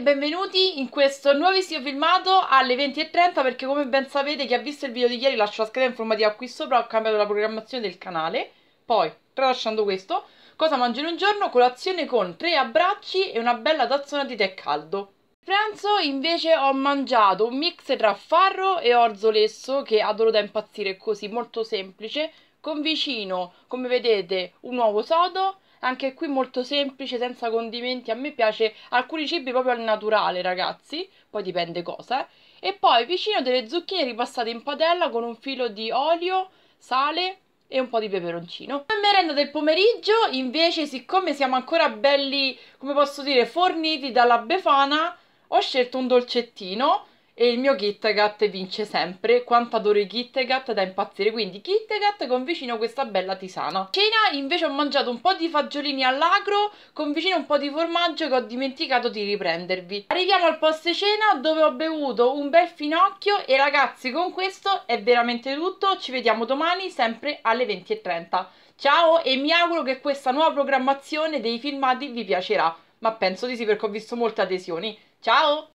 e benvenuti in questo nuovissimo filmato alle 20.30 perché come ben sapete chi ha visto il video di ieri lascio la scheda informativa qui sopra, ho cambiato la programmazione del canale, poi tralasciando questo, cosa mangio in un giorno, colazione con tre abbracci e una bella tazzona di tè caldo. Pranzo invece ho mangiato un mix tra farro e orzo lesso che adoro da impazzire così, molto semplice, con vicino, come vedete, un uovo sodo, anche qui molto semplice, senza condimenti, a me piace alcuni cibi proprio al naturale ragazzi, poi dipende cosa, eh. e poi vicino delle zucchine ripassate in padella con un filo di olio, sale e un po' di peperoncino. Per merenda del pomeriggio, invece, siccome siamo ancora belli, come posso dire, forniti dalla befana, ho scelto un dolcettino e il mio KitKat vince sempre. Quanto adoro i KitKat da impazzire, quindi KitKat con vicino questa bella tisana. Cena invece ho mangiato un po' di fagiolini all'agro con vicino un po' di formaggio che ho dimenticato di riprendervi. Arriviamo al post cena dove ho bevuto un bel finocchio e ragazzi con questo è veramente tutto, ci vediamo domani sempre alle 20.30. Ciao e mi auguro che questa nuova programmazione dei filmati vi piacerà, ma penso di sì perché ho visto molte adesioni. Ciao!